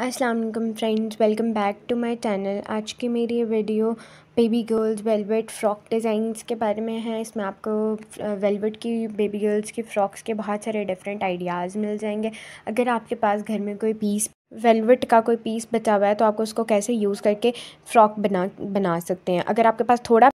Aslam friends welcome back to my channel आज की मेरी ये video baby girls velvet frock designs के बारे में है इसमें आपको वेलवेट की बेबी गर्ल्स की फ़्रॉक्स के बहुत सारे डिफरेंट आइडियाज़ मिल जाएंगे अगर आपके पास घर में कोई पीस वेलवेट का कोई पीस बचा हुआ है तो आप उसको कैसे यूज़ करके फ़्रॉक बना बना सकते हैं अगर आपके पास थोड़ा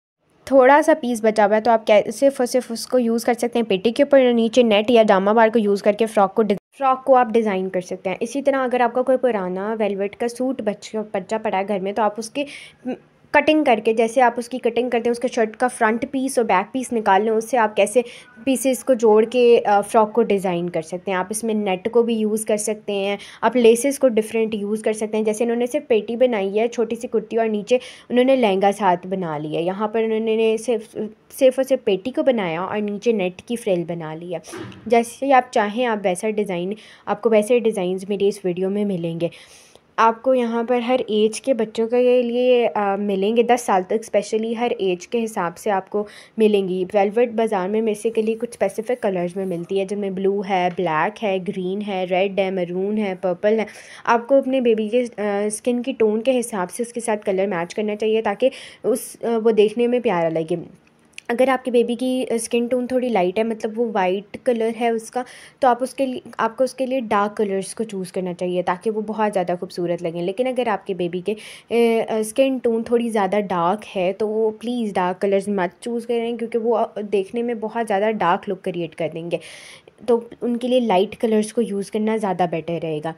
थोड़ा सा पीस बचा हुआ है तो आप कैसे सिर्फ और सिर्फ उसको यूज़ कर सकते हैं पेटी के ऊपर नीचे नेट या जामा बार को यूज़ करके फ़्रॉक को फ़्रॉक को आप डिज़ाइन कर सकते हैं इसी तरह अगर आपका कोई पुराना वेलवेट का सूट बच्चा बच्चा पड़ा है घर में तो आप उसके कटिंग करके जैसे आप उसकी कटिंग करते हैं उसके शर्ट का फ्रंट पीस और बैक पीस निकाल लें उससे आप कैसे पीसेस को जोड़ के फ़्रॉक को डिज़ाइन कर सकते हैं आप इसमें नेट को भी यूज़ कर सकते हैं आप लेसेस को डिफरेंट यूज़ कर सकते हैं जैसे इन्होंने सिर्फ पेटी बनाई है छोटी सी कुर्ती और नीचे उन्होंने लहंगा साथ बना लिया यहाँ पर उन्होंने सिर्फ सिर्फ और सिर्फ पेटी को बनाया और नीचे नेट की फ्रेल बना लिया जैसे आप चाहें आप वैसा डिज़ाइन आपको वैसे डिज़ाइन मेरी इस वीडियो में मिलेंगे आपको यहाँ पर हर ऐज के बच्चों के लिए आ, मिलेंगे दस साल तक स्पेशली हर ऐज के हिसाब से आपको मिलेंगी वेलवेट बाज़ार में बेसिकली कुछ स्पेसिफिक कलर्स में मिलती है जिनमें ब्लू है ब्लैक है ग्रीन है रेड है मरून है पर्पल है आपको अपने बेबी के आ, स्किन की टोन के हिसाब से उसके साथ कलर मैच करना चाहिए ताकि उस आ, वो देखने में प्यारा लगे अगर आपके बेबी की स्किन टोन थोड़ी लाइट है मतलब वो वाइट कलर है उसका तो आप उसके लिए आपको उसके लिए डार्क कलर्स को चूज़ करना चाहिए ताकि वो बहुत ज़्यादा खूबसूरत लगें लेकिन अगर आपके बेबी के स्किन टोन थोड़ी ज़्यादा डार्क है तो वो प्लीज़ डार्क कलर्स मत चूज़ करें क्योंकि वो देखने में बहुत ज़्यादा डार्क लुक क्रिएट कर देंगे तो उनके लिए लाइट कलर्स को यूज़ करना ज़्यादा बेटर रहेगा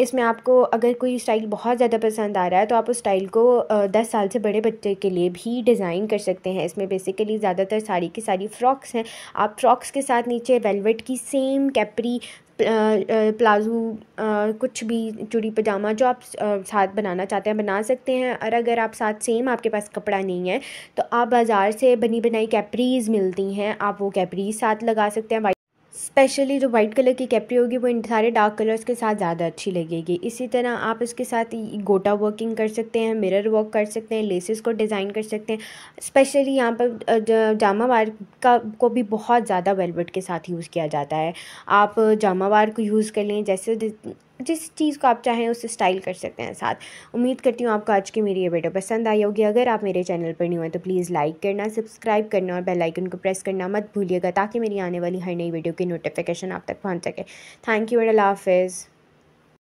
इसमें आपको अगर कोई स्टाइल बहुत ज़्यादा पसंद आ रहा है तो आप उस स्टाइल को दस साल से बड़े बच्चे के लिए भी डिज़ाइन कर सकते हैं इसमें बेसिकली ज़्यादातर साड़ी की सारी फ्रॉक्स हैं आप फ्रॉक्स के साथ नीचे वेलवेट की सेम कैपरी प्लाज़ो कुछ भी चूड़ी पजामा जो आप साथ बनाना चाहते हैं बना सकते हैं और अगर आप साथ सेम आपके पास कपड़ा नहीं है तो आप बाज़ार से बनी बनाई कैपरीज़ मिलती हैं आप वो कैपरीज़ साथ लगा सकते हैं स्पेशली जो वाइट कलर की कैपरी होगी वो इन सारे डार्क कलर्स के साथ ज़्यादा अच्छी लगेगी इसी तरह आप इसके साथ गोटा वर्किंग कर सकते हैं मिरर वर्क कर सकते हैं लेसेस को डिज़ाइन कर सकते हैं स्पेशली यहाँ पर जामा वार का को भी बहुत ज़्यादा वेलवेट के साथ यूज़ किया जाता है आप जामा वार को यूज़ कर लें जैसे जिस चीज़ को आप चाहें उस स्टाइल कर सकते हैं साथ उम्मीद करती हूँ आपको आज की मेरी ये वीडियो पसंद आई होगी अगर आप मेरे चैनल पर नहीं हुए तो प्लीज़ लाइक करना सब्सक्राइब करना और बेलाइकन को प्रेस करना मत भूलिएगा ताकि मेरी आने वाली हर नई वीडियो की नोटिफिकेशन आप तक पहुँच सके थैंक यू एंड अल्लाह हाफिज़